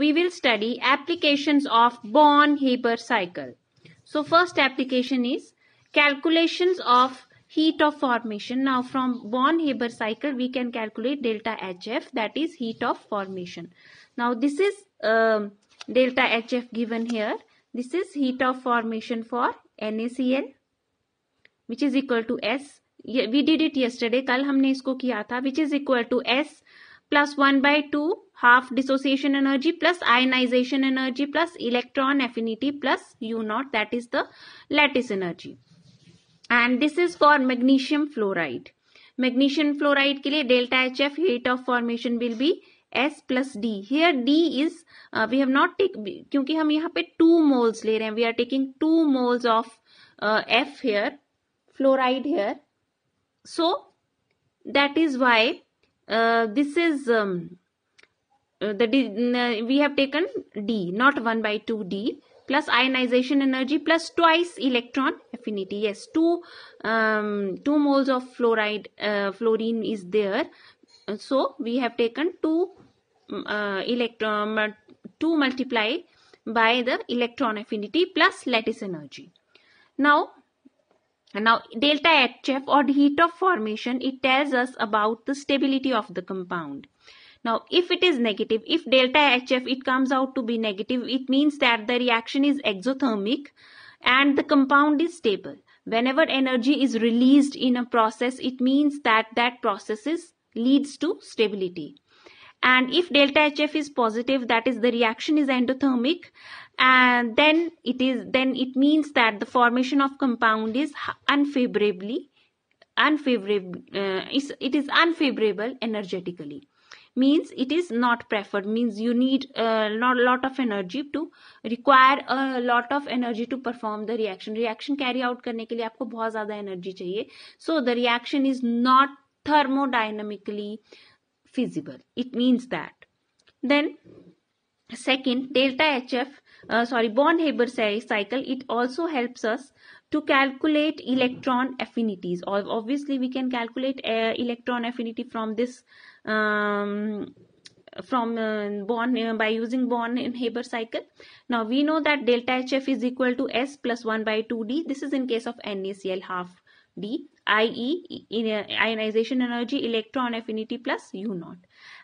we will study applications of Born-Haber cycle. So first application is calculations of heat of formation. Now from Born-Haber cycle we can calculate delta HF that is heat of formation. Now this is um, delta HF given here. This is heat of formation for NaCl which is equal to S. We did it yesterday. Kal, हमने isko किया tha, which is equal to S plus 1 by 2 half dissociation energy plus ionization energy plus electron affinity plus U naught that is the lattice energy. And this is for magnesium fluoride. Magnesium fluoride के delta HF heat of formation will be S plus D. Here D is uh, we have not taken क्योंकि two moles ले रहे We are taking two moles of uh, F here, fluoride here. So that is why uh, this is um, uh, the uh, we have taken d not 1 by 2 d plus ionization energy plus twice electron affinity yes two um, two moles of fluoride uh, fluorine is there uh, so we have taken two mm, uh, electron two multiply by the electron affinity plus lattice energy now now delta hf or heat of formation it tells us about the stability of the compound now, if it is negative, if delta HF, it comes out to be negative, it means that the reaction is exothermic and the compound is stable. Whenever energy is released in a process, it means that that process is, leads to stability. And if delta HF is positive, that is the reaction is endothermic and then it is then it means that the formation of compound is unfavorably unfavorable uh, it is unfavorable energetically means it is not preferred means you need a uh, lot, lot of energy to require a lot of energy to perform the reaction reaction carry out करने के लिए आपको बहुत ज़्यादा energy चाहिए so the reaction is not thermodynamically feasible it means that then second delta hf uh, sorry bond haber cycle it also helps us to calculate electron affinities or obviously we can calculate uh, electron affinity from this um, from uh, bond uh, by using bond in Haber cycle. Now we know that delta HF is equal to S plus 1 by 2D. This is in case of NaCl half D, i.e. ionization energy electron affinity plus U naught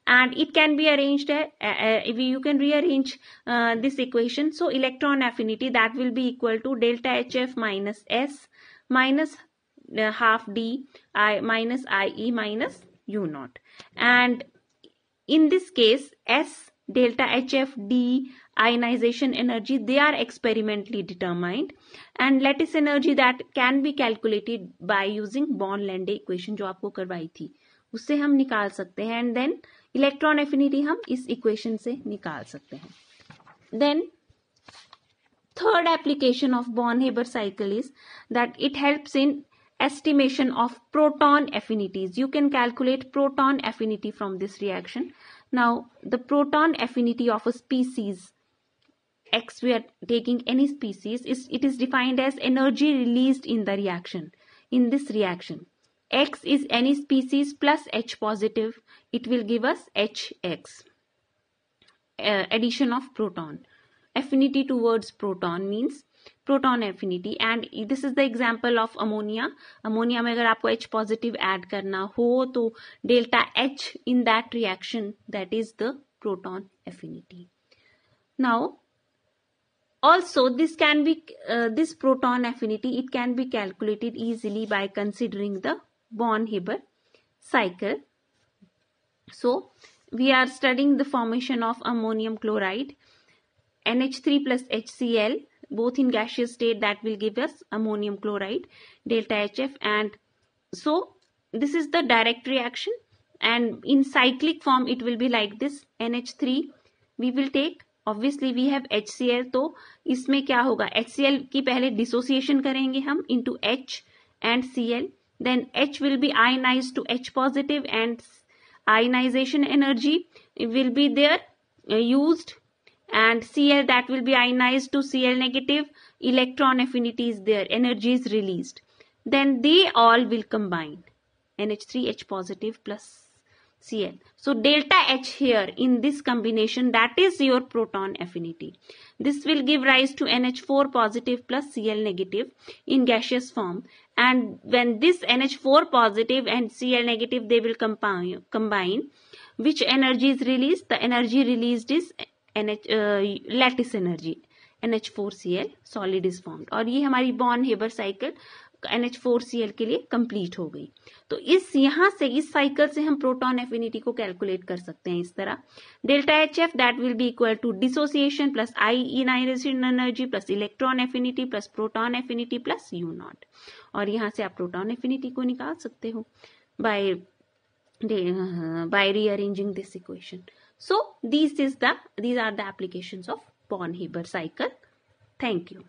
and it can be arranged uh, uh, you can rearrange uh, this equation so electron affinity that will be equal to delta hf minus s minus uh, half d i minus ie minus u naught and in this case s delta hf d ionization energy they are experimentally determined and lattice energy that can be calculated by using bond lande equation जो आपको करवाई थी उससे हम निकाल सकते हैं and then electron affinity हम इस इक्वेशन से निकाल सकते हैं then third application of Born Haber cycle is that it helps in estimation of proton affinities you can calculate proton affinity from this reaction now the proton affinity of a species X we are taking any species it is defined as energy release in the reaction in this reaction X is any species plus H positive, it will give us HX. Uh, addition of proton. Affinity towards proton means proton affinity. And this is the example of ammonia. Ammonia, में अगर आपको H positive add, करना हो तो delta H in that reaction that is the proton affinity. Now, also this can be uh, this proton affinity it can be calculated easily by considering the Born-Haber cycle. So, we are studying the formation of ammonium chloride, NH3 plus HCl, both in gaseous state that will give us ammonium chloride, delta HF and so this is the direct reaction and in cyclic form it will be like this NH3 we will take obviously we have H C L तो इसमें क्या होगा H C L की पहले dissociation करेंगे हम into H and C L then H will be ionized to H positive and ionization energy will be there uh, used and Cl that will be ionized to Cl negative electron affinity is there energy is released then they all will combine NH3H positive plus Cl. So delta H here in this combination that is your proton affinity. This will give rise to NH4 positive plus Cl negative in gaseous form and when this NH4 positive and Cl negative they will combine which energy is released? The energy released is NH, uh, lattice energy. NH4Cl is formed. Formed this is our Born Haber cycle. N H four C L के लिए complete हो गई तो इस यहां से इस cycle से हम प्रोटॉन एफिनिटी को कैलकुलेट कर सकते हैं इस तरह delta H F that will be equal to dissociation plus ionization energy plus electron affinity plus proton affinity plus U naught और यहां से आप प्रोटॉन एफिनिटी को निकाल सकते हो by by rearranging this equation so this is the these are the application of Born Haber cycle thank you